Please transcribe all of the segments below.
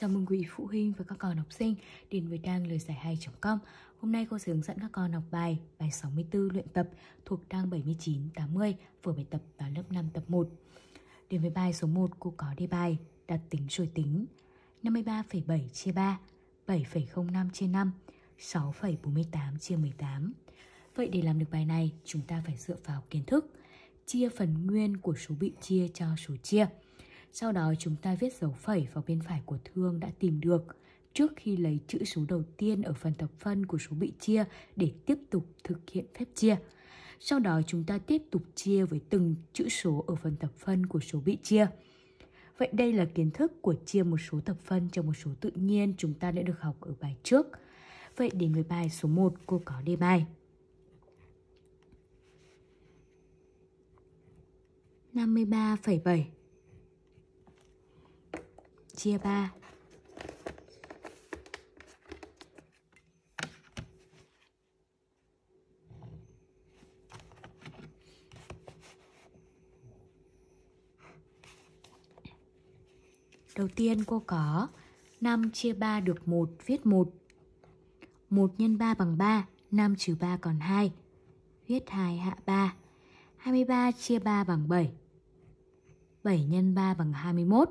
Chào mừng quý phụ huynh và các con học sinh đến với trang lời giải 2.com. Hôm nay cô sẽ hướng dẫn các con học bài bài 64 luyện tập thuộc trang 79-80 vừa bài tập vào lớp 5 tập 1. Đến với bài số 1 cô có đề bài đặt tính rồi tính 53,7 chia 3, 7,05 chia 5, 6,48 chia 18. Vậy để làm được bài này, chúng ta phải dựa vào kiến thức chia phần nguyên của số bị chia cho số chia sau đó chúng ta viết dấu phẩy vào bên phải của thương đã tìm được trước khi lấy chữ số đầu tiên ở phần thập phân của số bị chia để tiếp tục thực hiện phép chia. Sau đó chúng ta tiếp tục chia với từng chữ số ở phần thập phân của số bị chia. Vậy đây là kiến thức của chia một số thập phân cho một số tự nhiên chúng ta đã được học ở bài trước. Vậy đến với bài số 1 cô có đề bài. 53,7 chia 3 Đầu tiên cô có 5 chia 3 được 1 viết 1 1 x 3 bằng 3 5 trừ 3 còn 2 Viết 2 hạ 3 23 chia 3 bằng 7 7 x 3 bằng 21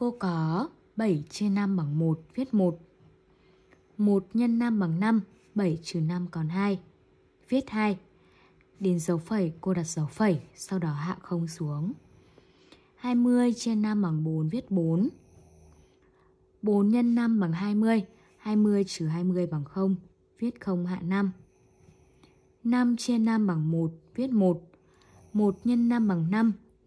cô có 7 chia 5 bằng 1, viết 1. 1 nhân 5 bằng 5, 7 trừ 5 còn 2, viết 2. Đến dấu phẩy, cô đặt dấu phẩy, sau đó hạ không xuống. 20 chia 5 bằng 4, viết 4. 4 nhân 5 bằng 20, 20 trừ 20 bằng 0, viết 0 hạ 5. 5 chia 5 bằng 1, viết 1. 1 nhân 5 bằng 5,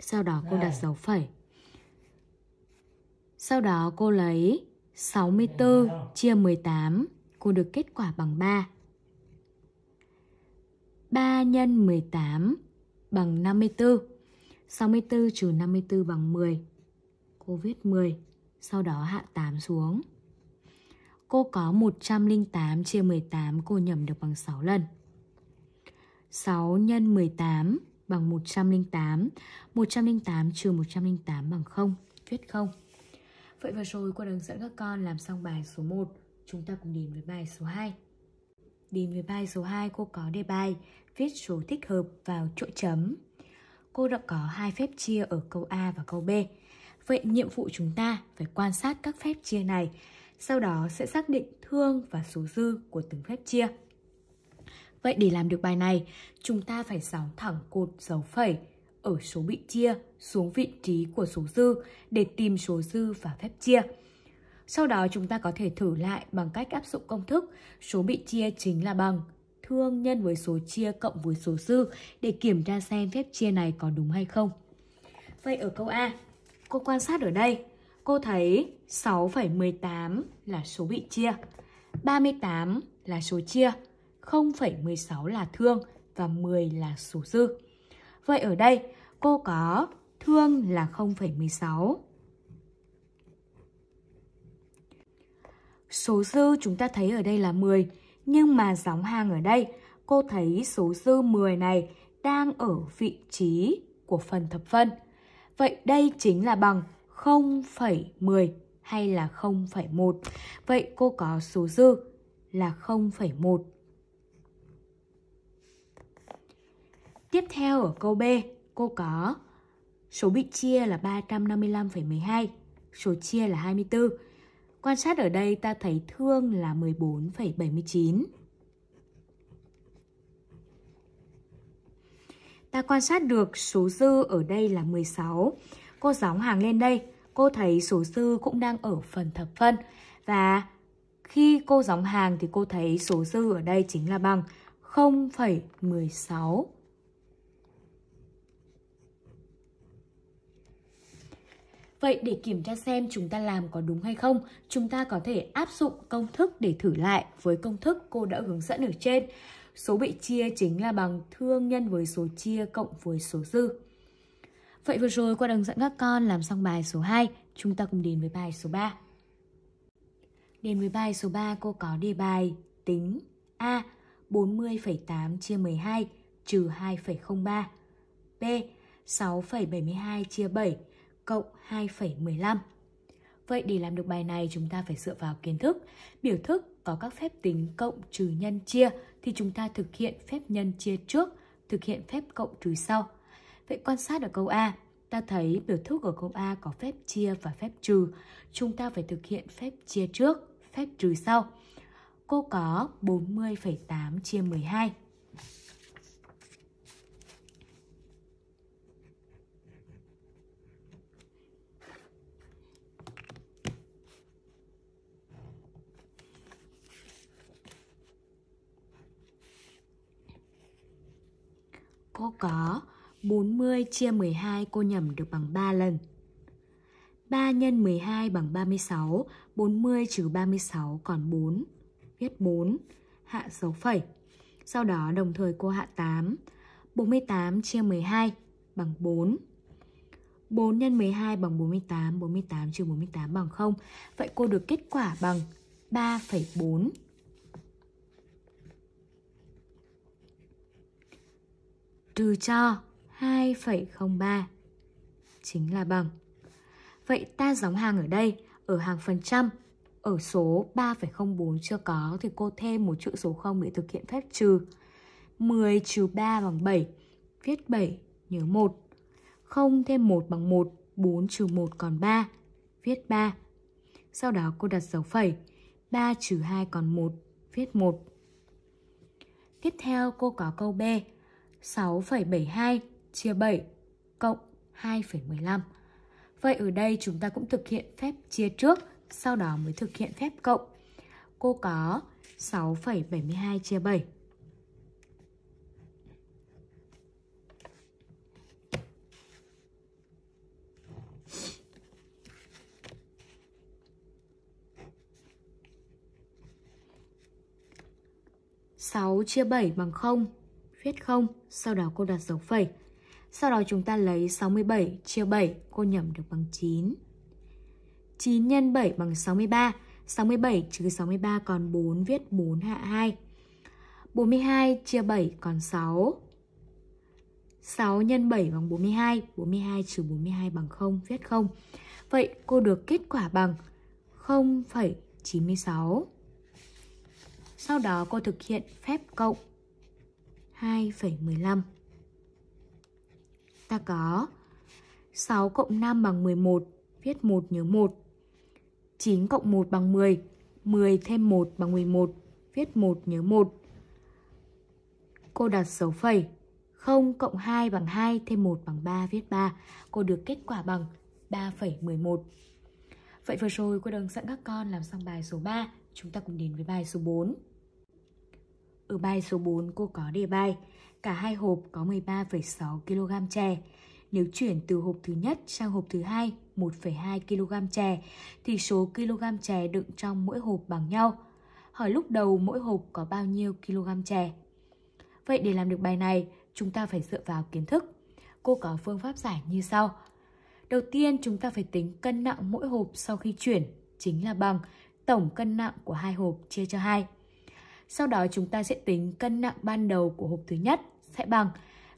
sau đó cô đặt dấu phẩy. Sau đó cô lấy 64 chia 18, cô được kết quả bằng 3. 3 nhân 18 bằng 54. 64 trừ 54 bằng 10. Cô viết 10, sau đó hạ 8 xuống. Cô có 108 chia 18 cô nhầm được bằng 6 lần. 6 nhân 18 bằng 108. 108 trừ 108 bằng 0, viết 0. Vậy vừa rồi cô đã hướng dẫn các con làm xong bài số 1. Chúng ta cùng đến với bài số 2. Đến với bài số 2 cô có đề bài viết số thích hợp vào chỗ chấm. Cô đã có hai phép chia ở câu A và câu B. Vậy nhiệm vụ chúng ta phải quan sát các phép chia này, sau đó sẽ xác định thương và số dư của từng phép chia. Vậy để làm được bài này, chúng ta phải sóng thẳng cột dấu phẩy ở số bị chia xuống vị trí của số dư để tìm số dư và phép chia. Sau đó chúng ta có thể thử lại bằng cách áp dụng công thức số bị chia chính là bằng thương nhân với số chia cộng với số dư để kiểm tra xem phép chia này có đúng hay không. Vậy ở câu A, cô quan sát ở đây, cô thấy 6,18 là số bị chia, 38 là số chia 0,16 là thương và 10 là số dư. Vậy ở đây cô có thương là 0,16. Số dư chúng ta thấy ở đây là 10, nhưng mà gióng hàng ở đây, cô thấy số dư 10 này đang ở vị trí của phần thập phân. Vậy đây chính là bằng 0,10 hay là 0,1. Vậy cô có số dư là 0,1. Tiếp theo ở câu B, cô có số bị chia là 355,12, số chia là 24. Quan sát ở đây ta thấy thương là 14,79. Ta quan sát được số dư ở đây là 16. Cô gióng hàng lên đây, cô thấy số dư cũng đang ở phần thập phân. Và khi cô gióng hàng thì cô thấy số dư ở đây chính là bằng 0,16. Vậy để kiểm tra xem chúng ta làm có đúng hay không, chúng ta có thể áp dụng công thức để thử lại với công thức cô đã hướng dẫn ở trên. Số bị chia chính là bằng thương nhân với số chia cộng với số dư. Vậy vừa rồi qua đường dẫn các con làm xong bài số 2, chúng ta cùng đến với bài số 3. Đến với bài số 3 cô có đề bài tính A 40,8 chia 12 trừ 2,03 B 6,72 chia 7 cộng 2,15. Vậy để làm được bài này chúng ta phải dựa vào kiến thức, biểu thức có các phép tính cộng trừ nhân chia thì chúng ta thực hiện phép nhân chia trước, thực hiện phép cộng trừ sau. Vậy quan sát ở câu A, ta thấy biểu thức ở câu A có phép chia và phép trừ. Chúng ta phải thực hiện phép chia trước, phép trừ sau. Cô có 40,8 chia 12. Cô có 40 chia 12 cô nhầm được bằng 3 lần. 3 nhân 12 bằng 36, 40 trừ 36 còn 4. Viết 4, hạ dấu phẩy. Sau đó đồng thời cô hạ 8. 48 chia 12 bằng 4. 4 nhân 12 bằng 48, 48 trừ 48 bằng 0. Vậy cô được kết quả bằng 3,4. trừ cho 2,03 chính là bằng. Vậy ta giống hàng ở đây, ở hàng phần trăm, ở số 3,04 chưa có thì cô thêm một chữ số 0 để thực hiện phép trừ. 10 trừ 3 bằng 7, viết 7 nhớ 1. 0 thêm 1 bằng 1, 4 trừ 1 còn 3, viết 3. Sau đó cô đặt dấu phẩy, 3 trừ 2 còn 1, viết 1. Tiếp theo cô có câu B, 6,72 chia 7 cộng 2,15. Vậy ở đây chúng ta cũng thực hiện phép chia trước, sau đó mới thực hiện phép cộng. Cô có 6,72 chia 7. sáu chia bảy bằng không viết không, sau đó cô đặt dấu phẩy. Sau đó chúng ta lấy 67 chia 7, cô nhẩm được bằng 9. 9 x 7 bằng 63, 67 trừ 63 còn 4, viết 4 hạ 2. 42 chia 7 còn 6. 6 x 7 bằng 42, 42 trừ 42 bằng 0, viết 0. Vậy cô được kết quả bằng 0,96. Sau đó cô thực hiện phép cộng 2,15. Ta có 6 cộng 5 bằng 11, viết 1 nhớ 1. 9 cộng 1 bằng 10, 10 thêm 1 bằng 11, viết 1 nhớ 1. Cô đặt dấu phẩy, 0 cộng 2 bằng 2 thêm 1 bằng 3 viết 3. Cô được kết quả bằng 3,11. Vậy vừa rồi cô đồng dẫn các con làm xong bài số 3, chúng ta cùng đến với bài số 4. Ở bài số 4 cô có đề bài, cả hai hộp có 13,6 kg chè. Nếu chuyển từ hộp thứ nhất sang hộp thứ hai 1,2 kg chè thì số kg chè đựng trong mỗi hộp bằng nhau. Hỏi lúc đầu mỗi hộp có bao nhiêu kg chè. Vậy để làm được bài này, chúng ta phải dựa vào kiến thức. Cô có phương pháp giải như sau. Đầu tiên chúng ta phải tính cân nặng mỗi hộp sau khi chuyển, chính là bằng tổng cân nặng của hai hộp chia cho 2. Sau đó chúng ta sẽ tính cân nặng ban đầu của hộp thứ nhất sẽ bằng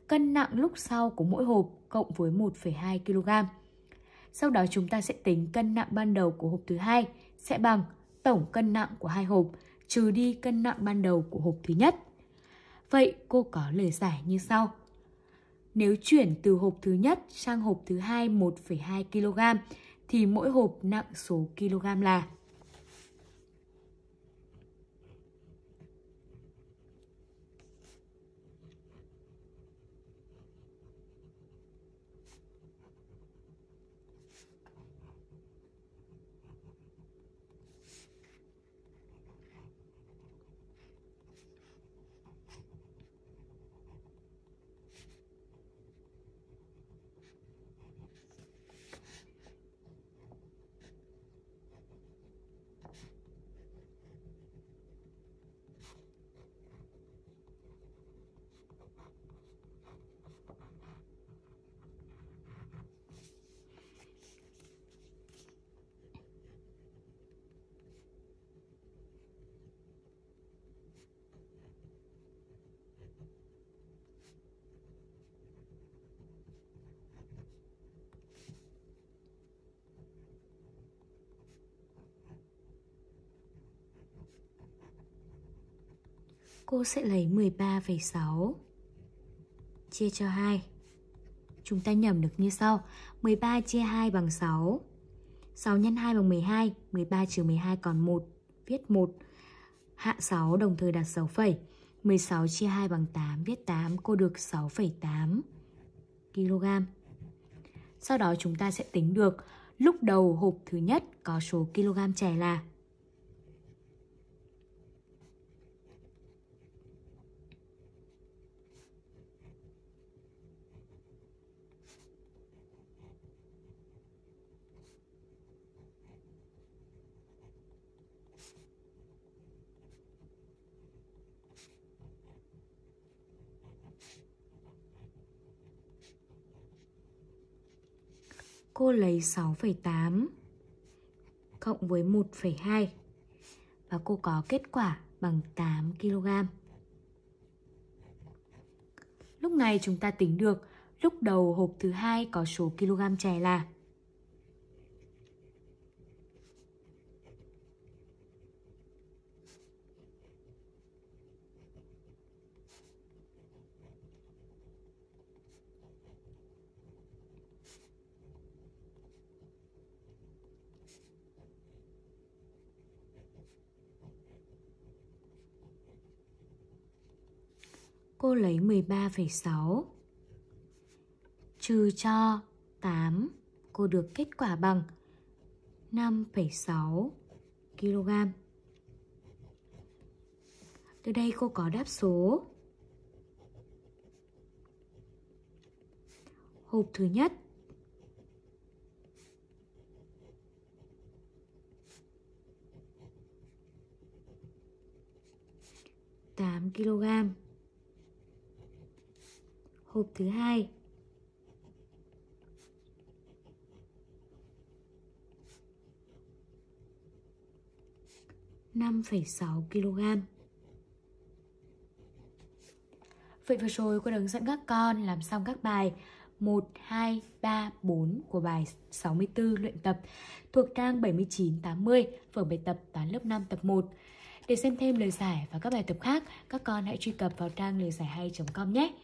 cân nặng lúc sau của mỗi hộp cộng với 1,2 kg. Sau đó chúng ta sẽ tính cân nặng ban đầu của hộp thứ hai sẽ bằng tổng cân nặng của hai hộp trừ đi cân nặng ban đầu của hộp thứ nhất. Vậy cô có lời giải như sau. Nếu chuyển từ hộp thứ nhất sang hộp thứ hai 1,2 kg thì mỗi hộp nặng số kg là cô sẽ lấy 13,6 chia cho 2. Chúng ta nhẩm được như sau, 13 chia 2 bằng 6. 6 x 2 bằng 12, 13 trừ 12 còn 1, viết 1. Hạ 6 đồng thời đặt dấu phẩy. 16 chia 2 bằng 8, viết 8, cô được 6,8 kg. Sau đó chúng ta sẽ tính được lúc đầu hộp thứ nhất có số kg chè là cô lấy 6,8 cộng với 1,2 và cô có kết quả bằng 8 kg. Lúc này chúng ta tính được lúc đầu hộp thứ hai có số kg chè là cô lấy 13,6. Trừ cho 8, cô được kết quả bằng 5,6 kg. Từ đây cô có đáp số Hộp thứ nhất tám kg hộp thứ hai năm sáu kg Vậy vừa rồi cô đã hướng dẫn các con làm xong các bài 1, 2, 3, 4 của bài 64 luyện tập thuộc trang 79-80 vở bài tập toán lớp 5 tập 1. Để xem thêm lời giải và các bài tập khác, các con hãy truy cập vào trang lời giải hay.com nhé.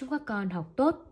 Chúc các con học tốt.